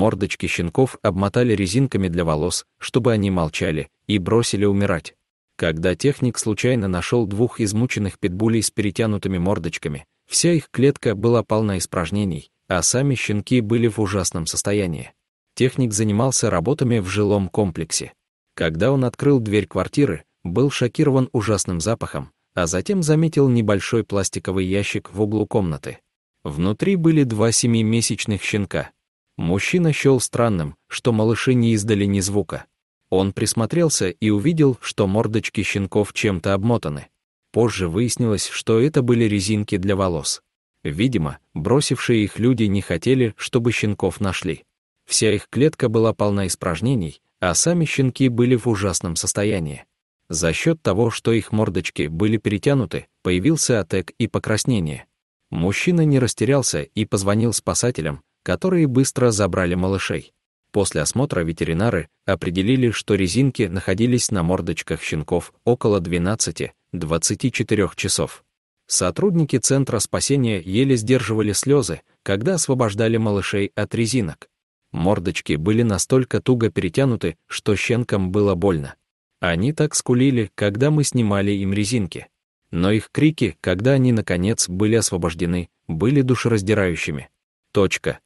мордочки щенков обмотали резинками для волос, чтобы они молчали, и бросили умирать. Когда техник случайно нашел двух измученных питбулей с перетянутыми мордочками, вся их клетка была полна испражнений, а сами щенки были в ужасном состоянии. Техник занимался работами в жилом комплексе. Когда он открыл дверь квартиры, был шокирован ужасным запахом, а затем заметил небольшой пластиковый ящик в углу комнаты. Внутри были два семимесячных щенка — Мужчина счел странным, что малыши не издали ни звука. Он присмотрелся и увидел, что мордочки щенков чем-то обмотаны. Позже выяснилось, что это были резинки для волос. Видимо, бросившие их люди не хотели, чтобы щенков нашли. Вся их клетка была полна испражнений, а сами щенки были в ужасном состоянии. За счет того, что их мордочки были перетянуты, появился отек и покраснение. Мужчина не растерялся и позвонил спасателям, которые быстро забрали малышей. После осмотра ветеринары определили, что резинки находились на мордочках щенков около 12-24 часов. Сотрудники Центра спасения еле сдерживали слезы, когда освобождали малышей от резинок. Мордочки были настолько туго перетянуты, что щенкам было больно. Они так скулили, когда мы снимали им резинки. Но их крики, когда они, наконец, были освобождены, были душераздирающими. Точка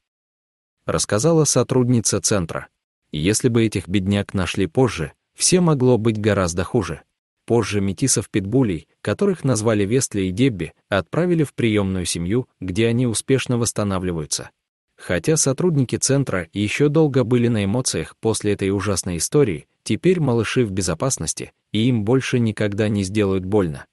рассказала сотрудница центра. Если бы этих бедняк нашли позже, все могло быть гораздо хуже. Позже метисов-питбулей, которых назвали Вестли и Дебби, отправили в приемную семью, где они успешно восстанавливаются. Хотя сотрудники центра еще долго были на эмоциях после этой ужасной истории, теперь малыши в безопасности, и им больше никогда не сделают больно.